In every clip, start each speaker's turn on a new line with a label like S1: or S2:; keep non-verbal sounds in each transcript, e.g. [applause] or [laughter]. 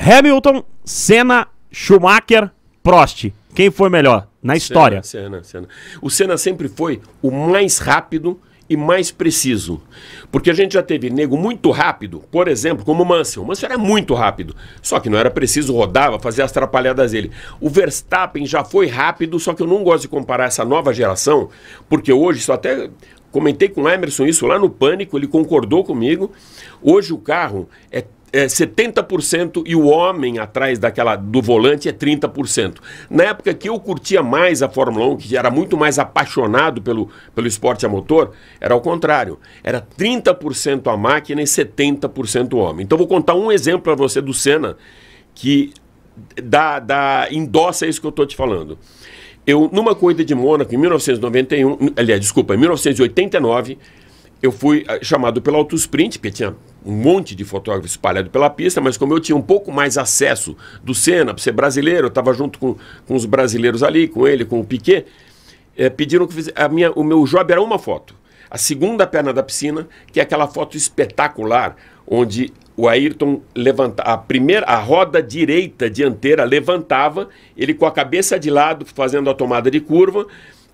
S1: Hamilton, Senna, Schumacher, Prost. Quem foi melhor na história? Senna, Senna, Senna. O Senna sempre foi o mais rápido e mais preciso. Porque a gente já teve nego muito rápido, por exemplo, como o Mansell. O Mansell era muito rápido, só que não era preciso, rodava, fazia as atrapalhadas dele. O Verstappen já foi rápido, só que eu não gosto de comparar essa nova geração, porque hoje, só até comentei com o Emerson isso lá no Pânico, ele concordou comigo. Hoje o carro é é 70% e o homem atrás daquela do volante é 30%. Na época que eu curtia mais a Fórmula 1, que era muito mais apaixonado pelo, pelo esporte a motor, era ao contrário. Era 30% a máquina e 70% o homem. Então vou contar um exemplo para você do Senna que dá, dá endossa isso que eu estou te falando. Eu, numa corrida de Mônaco, em 1991, aliás, desculpa, em 1989, eu fui ah, chamado pelo Autosprint porque tinha um monte de fotógrafos espalhado pela pista, mas como eu tinha um pouco mais acesso do Senna, por ser brasileiro, eu estava junto com, com os brasileiros ali, com ele, com o Piquet, é, pediram que fizesse, a minha, o meu job era uma foto. A segunda perna da piscina, que é aquela foto espetacular, onde o Ayrton levanta a primeira a roda direita dianteira levantava, ele com a cabeça de lado fazendo a tomada de curva,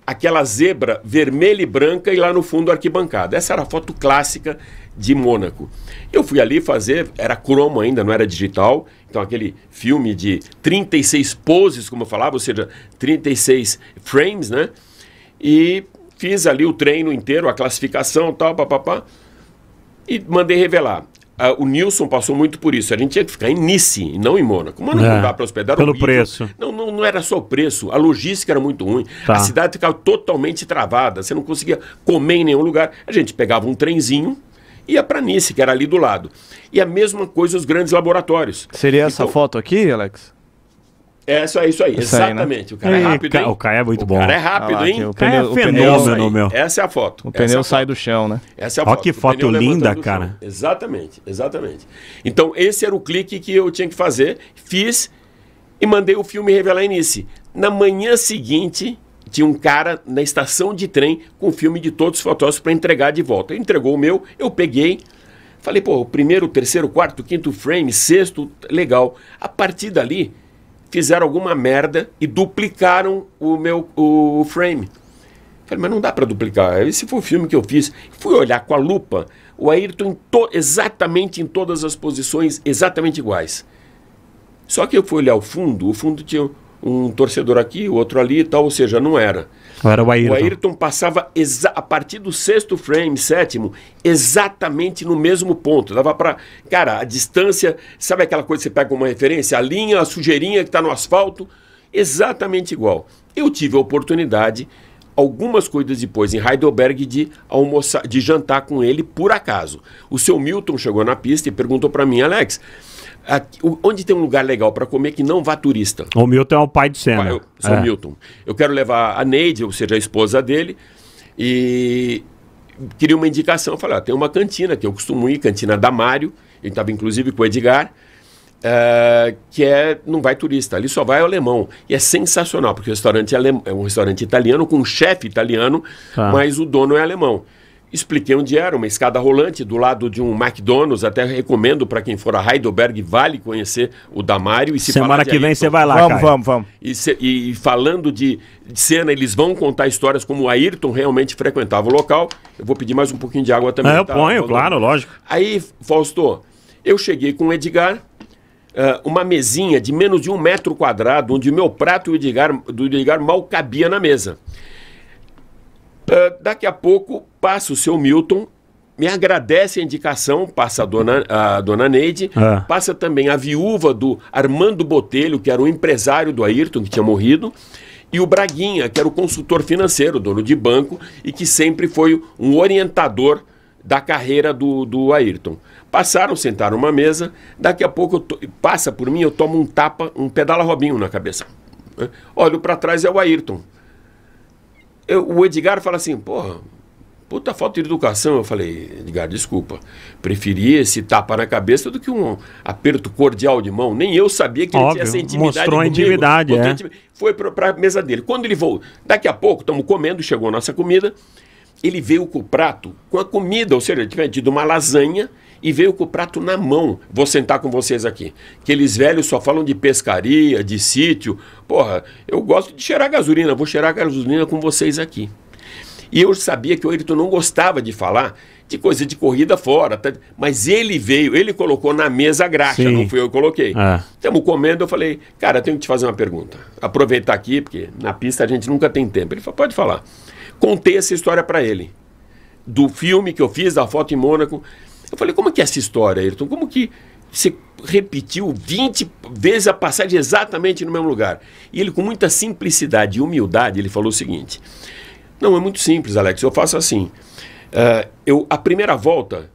S1: aquela zebra vermelha e branca e lá no fundo arquibancada. Essa era a foto clássica de Mônaco. Eu fui ali fazer, era cromo ainda, não era digital, então aquele filme de 36 poses, como eu falava, ou seja, 36 frames, né? E fiz ali o treino inteiro, a classificação, tal, papapá, e mandei revelar o Nilson passou muito por isso. A gente tinha que ficar em Nice, não em Mônaco. Mônaco é, não dá para hospedar. Pelo preço. Não, não, não, era só o preço. A logística era muito ruim. Tá. A cidade ficava totalmente travada. Você não conseguia comer em nenhum lugar. A gente pegava um trenzinho, ia para Nice, que era ali do lado. E a mesma coisa os grandes laboratórios. Seria então, essa foto aqui, Alex? É só isso aí, isso exatamente. Aí, né? O cara é rápido. Hein? O cara é muito o bom. O cara é rápido, lá, hein? O, pneu, é fenômeno, meu. Essa é a foto. O pneu é sai do chão, né? Essa é a Olha foto. que foto é linda, cara. Chão. Exatamente, exatamente. Então, esse era o clique que eu tinha que fazer. Fiz e mandei o filme revelar em Na manhã seguinte, tinha um cara na estação de trem com o filme de todos os fotógrafos para entregar de volta. Ele entregou o meu, eu peguei. Falei, pô, primeiro, terceiro, quarto, quinto frame, sexto, legal. A partir dali fizeram alguma merda e duplicaram o meu o frame. Falei, mas não dá para duplicar. Esse foi o filme que eu fiz. Fui olhar com a lupa, o Ayrton em exatamente em todas as posições, exatamente iguais. Só que eu fui olhar o fundo, o fundo tinha um torcedor aqui, o outro ali e tal, ou seja, não era. Era o Ayrton. O Ayrton passava a partir do sexto frame, sétimo, exatamente no mesmo ponto. Dava para, cara, a distância, sabe aquela coisa que você pega uma referência, a linha, a sujeirinha que está no asfalto, exatamente igual. Eu tive a oportunidade algumas coisas depois em Heidelberg de almoçar, de jantar com ele por acaso. O seu Milton chegou na pista e perguntou para mim, Alex, Aqui, onde tem um lugar legal para comer que não vá turista? O Milton é o pai do Senna. São é. Milton. Eu quero levar a Neide, ou seja, a esposa dele, e queria uma indicação. Eu falei, ah, tem uma cantina que eu costumo ir, cantina da Mário, ele estava inclusive com o Edgar, Uh, que é não vai turista, ali só vai alemão. E é sensacional, porque o restaurante é, alem, é um restaurante italiano com um chefe italiano, tá. mas o dono é alemão. Expliquei onde era, uma escada rolante do lado de um McDonald's. Até recomendo para quem for a Heidelberg, vale conhecer o Damário. E se Semana que vem você vai lá. Vamos, vamos, vamos. E, se, e, falando de, de cena, eles vão contar histórias como o Ayrton realmente frequentava o local. Eu vou pedir mais um pouquinho de água também. Ah, eu tá, ponho, falando. claro, lógico. Aí, Fausto, eu cheguei com o Edgar, uh, uma mesinha de menos de um metro quadrado, onde meu prato do Edgar, do Edgar mal cabia na mesa. Uh, daqui a pouco passa o seu Milton, me agradece a indicação, passa a dona, a dona Neide, é. passa também a viúva do Armando Botelho, que era o empresário do Ayrton, que tinha morrido, e o Braguinha, que era o consultor financeiro, dono de banco, e que sempre foi um orientador da carreira do, do Ayrton. Passaram, sentaram uma mesa, daqui a pouco to, passa por mim, eu tomo um tapa, um pedala Robinho na cabeça. Né? Olho para trás, é o Ayrton. Eu, o Edgar fala assim, porra, puta falta de educação. Eu falei, Edgar, desculpa, preferi esse tapa na cabeça do que um aperto cordial de mão. Nem eu sabia que Óbvio, ele tinha essa intimidade Mostrou comigo. intimidade, é. Foi para a mesa dele. Quando ele voltou, daqui a pouco, estamos comendo, chegou a nossa comida ele veio com o prato, com a comida, ou seja, ele tinha pedido uma lasanha e veio com o prato na mão. Vou sentar com vocês aqui. Que eles velhos só falam de pescaria, de sítio. Porra, eu gosto de cheirar gasolina, vou cheirar gasolina com vocês aqui. E eu sabia que o Ayrton não gostava de falar de coisa de corrida fora, tá? mas ele veio, ele colocou na mesa a graxa, Sim. não fui eu que coloquei. Estamos é. ah. comendo, eu falei, cara, tenho que te fazer uma pergunta. Aproveitar aqui, porque na pista a gente nunca tem tempo. Ele falou, pode falar contei essa história para ele. Do filme que eu fiz, da foto em Mônaco. Eu falei, como é que é essa história, Ayrton? Como que você repetiu 20 vezes a passagem exatamente no mesmo lugar? E ele, com muita simplicidade e humildade, ele falou o seguinte. Não, é muito simples, Alex. Eu faço assim. Uh, eu, a primeira volta,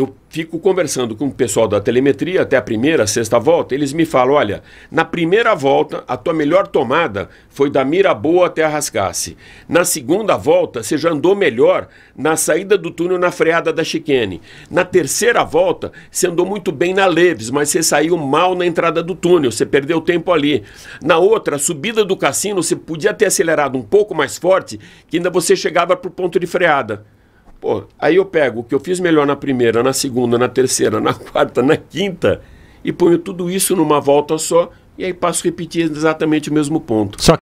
S1: eu fico conversando com o pessoal da telemetria até a primeira, sexta volta, eles me falam, olha, na primeira volta a tua melhor tomada foi da mira boa até a rascasse. Na segunda volta você já andou melhor na saída do túnel na freada da chicane. Na terceira volta você andou muito bem na Leves, mas você saiu mal na entrada do túnel, você perdeu tempo ali. Na outra, subida do cassino, você podia ter acelerado um pouco mais forte que ainda você chegava para o ponto de freada. Pô, aí eu pego o que eu fiz melhor na primeira, na segunda, na terceira, na [laughs] quarta, na quinta e ponho tudo isso numa volta só e aí passo a repetir exatamente o mesmo ponto. Só